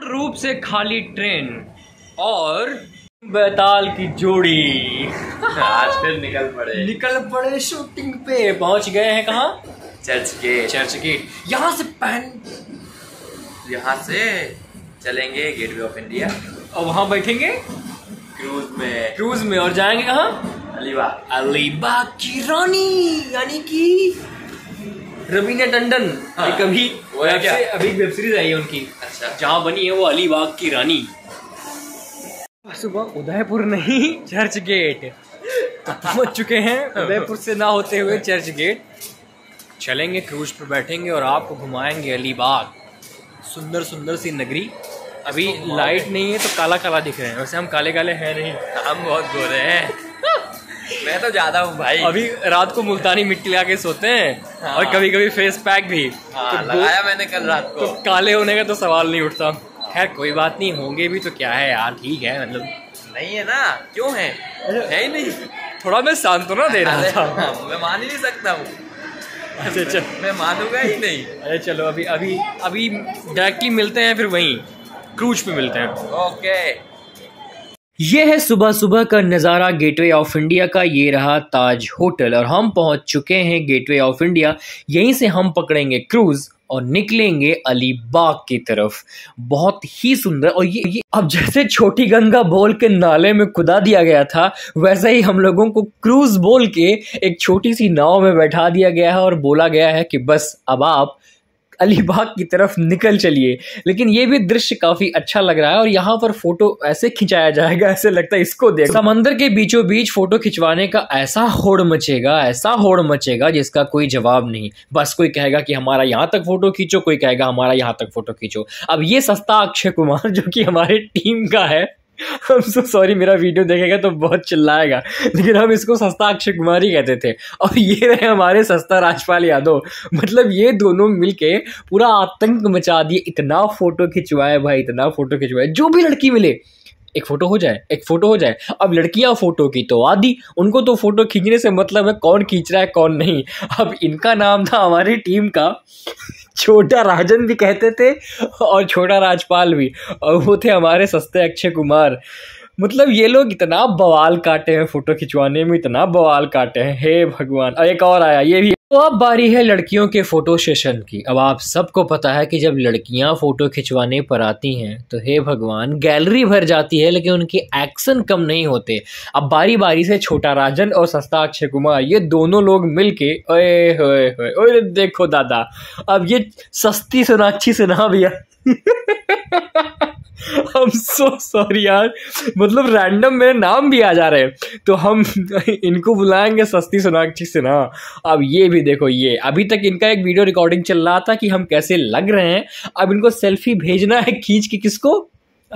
रूप से खाली ट्रेन और बेताल की जोड़ी आज फिर निकल पड़े निकल पड़े शूटिंग पे पहुंच गए हैं कहा चर्च गेट चर्च गेट यहाँ से पहन यहाँ से चलेंगे गेटवे ऑफ इंडिया और वहाँ बैठेंगे क्रूज में क्रूज में और जाएंगे कहाँ अलीबाग अलीबाग की रानी यानी कि रवीना टंडन हाँ। कभी अभी वेब सीरीज आई है उनकी जहाँ बनी है वो अलीबाग की रानी हाँ, सुबह उदयपुर नहीं चर्च गेट तो पहुंच चुके हैं उदयपुर से ना होते हुए चर्च गेट चलेंगे क्रूज पर बैठेंगे और आपको घुमाएंगे अलीबाग सुंदर सुंदर सी नगरी अभी लाइट तो नहीं है तो काला काला दिख रहे हैं वैसे हम काले काले हैं नहीं हम बहुत गोरे हैं मैं तो ज्यादा हूँ भाई अभी रात को मुल्तानी मिट्टी लगा के सोते हैं हाँ। और कभी कभी फेस पैक भी हाँ, तो लगाया मैंने कल रात को तो काले होने का तो सवाल नहीं उठता हाँ। खैर कोई बात नहीं होंगे भी तो क्या है यार ठीक है मतलब नहीं है ना क्यों है है ही नहीं थोड़ा मैं सांत्वना दे रहा था हाँ, मैं मान ही नहीं सकता हूँ अच्छा चल अच्छा। मैं मानूंगा ही नहीं अरे चलो अभी अभी अभी डायरेक्टली मिलते हैं फिर वहीं क्रूज पे मिलते हैं ओके ये है सुबह सुबह का नज़ारा गेटवे ऑफ इंडिया का ये रहा ताज होटल और हम पहुंच चुके हैं गेटवे ऑफ इंडिया यहीं से हम पकड़ेंगे क्रूज़ और निकलेंगे अलीबाग की तरफ बहुत ही सुंदर और ये, ये अब जैसे छोटी गंगा बोल के नाले में कुदा दिया गया था वैसे ही हम लोगों को क्रूज बोल के एक छोटी सी नाव में बैठा दिया गया है और बोला गया है कि बस अब आप अलीबाग की तरफ निकल चलिए लेकिन ये भी दृश्य काफ़ी अच्छा लग रहा है और यहाँ पर फोटो ऐसे खिंचाया जाएगा ऐसे लगता है इसको देख समंदर के बीचों बीच फोटो खिंचवाने का ऐसा होड़ मचेगा ऐसा होड़ मचेगा जिसका कोई जवाब नहीं बस कोई कहेगा कि हमारा यहाँ तक फोटो खींचो कोई कहेगा हमारा यहाँ तक फोटो खींचो अब ये सस्ता अक्षय कुमार जो कि हमारे टीम का है हम सो तो सॉरी मेरा वीडियो देखेगा तो बहुत चिल्लाएगा लेकिन हम इसको सस्ता अक्षय कुमार ही कहते थे और ये रहे हमारे सस्ता राजपाल यादव मतलब ये दोनों मिलके पूरा आतंक मचा दिए इतना फोटो खिंचवाए भाई इतना फोटो खिंचवाए जो भी लड़की मिले एक फोटो हो जाए एक फोटो हो जाए अब लड़कियां फोटो की तो आदि उनको तो फोटो खींचने से मतलब है कौन खींच रहा है कौन नहीं अब इनका नाम था हमारी टीम का छोटा राजन भी कहते थे और छोटा राजपाल भी और वो थे हमारे सस्ते अक्षय कुमार मतलब ये लोग इतना बवाल काटे हैं फ़ोटो खिंचवाने में इतना बवाल काटे हैं हे भगवान एक और आया ये भी तो अब बारी है लड़कियों के फ़ोटो सेशन की अब आप सबको पता है कि जब लड़कियां फ़ोटो खिंचवाने पर आती हैं तो हे भगवान गैलरी भर जाती है लेकिन उनके एक्शन कम नहीं होते अब बारी बारी से छोटा राजन और सस्ता अक्षय कुमार ये दोनों लोग मिल के ओए होए देखो दादा अब ये सस्ती सोनाक्षी सुना भैया हम सो सॉरी यार मतलब रैंडम मेरे नाम भी आ जा रहे हैं तो हम इनको बुलाएंगे सस्ती सोनाक्षी से ना अब ये भी देखो ये अभी तक इनका एक वीडियो रिकॉर्डिंग चल रहा था कि हम कैसे लग रहे हैं अब इनको सेल्फी भेजना है खींच के किसको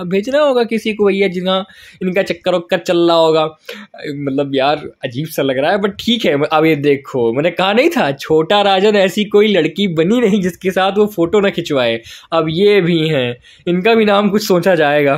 भेजना होगा किसी को भैया जिन्हें इनका चक्कर वक्कर चल रहा होगा मतलब यार अजीब सा लग रहा है बट ठीक है अब ये देखो मैंने कहा नहीं था छोटा राजन ऐसी कोई लड़की बनी नहीं जिसके साथ वो फ़ोटो ना खिंचवाए अब ये भी हैं इनका भी नाम कुछ सोचा जाएगा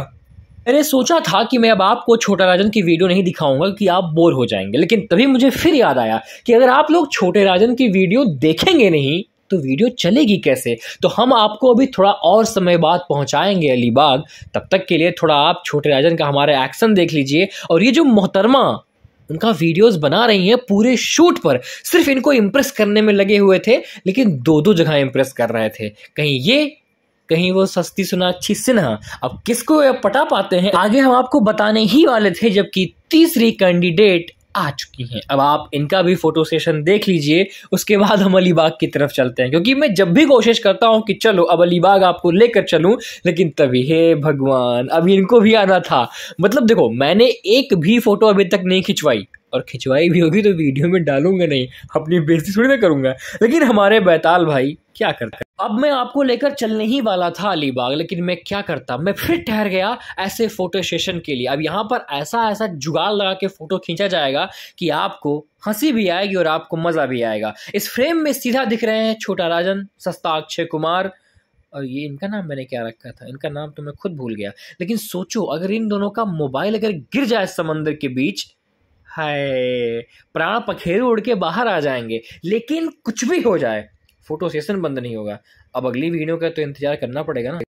मैंने सोचा था कि मैं अब आपको छोटा राजन की वीडियो नहीं दिखाऊंगा कि आप बोर हो जाएंगे लेकिन तभी मुझे फिर याद आया कि अगर आप लोग छोटे राजन की वीडियो देखेंगे नहीं तो वीडियो चलेगी कैसे तो हम आपको अभी थोड़ा और समय बाद पहुंचाएंगे अलीबाग तब तक के लिए थोड़ा आप छोटे राजन का हमारा एक्शन देख लीजिए और ये जो मोहतरमा उनका वीडियोस बना रही हैं पूरे शूट पर सिर्फ इनको इम्प्रेस करने में लगे हुए थे लेकिन दो दो जगह इम्प्रेस कर रहे थे कहीं ये कहीं वो सस्ती अच्छी सिन्हा अब किसको पटा पाते हैं आगे हम आपको बताने ही वाले थे जबकि तीसरी कैंडिडेट आ चुकी हैं अब आप इनका भी फोटो सेशन देख लीजिए उसके बाद हम अलीबाग की तरफ चलते हैं क्योंकि मैं जब भी कोशिश करता हूँ कि चलो अब अलीबाग आपको लेकर चलूँ लेकिन तभी हे भगवान अभी इनको भी आना था मतलब देखो मैंने एक भी फोटो अभी तक नहीं खिंचवाई और खिंचवाई भी होगी तो वीडियो में डालूंगा नहीं अपनी बेजती थोड़ी ना करूँगा लेकिन हमारे बैताल भाई क्या करते हैं अब मैं आपको लेकर चलने ही वाला था अलीबाग लेकिन मैं क्या करता मैं फिर ठहर गया ऐसे फोटो सेशन के लिए अब यहाँ पर ऐसा ऐसा जुगाड़ लगा के फ़ोटो खींचा जाएगा कि आपको हंसी भी आएगी और आपको मज़ा भी आएगा इस फ्रेम में सीधा दिख रहे हैं छोटा राजन सस्ता अक्षय कुमार और ये इनका नाम मैंने क्या रखा था इनका नाम तो मैं खुद भूल गया लेकिन सोचो अगर इन दोनों का मोबाइल अगर गिर जाए समंदर के बीच हाय प्राण पखेरु उड़ के बाहर आ जाएंगे लेकिन कुछ भी हो जाए फोटो सेशन बंद नहीं होगा अब अगली वीडियो का तो इंतजार करना पड़ेगा ना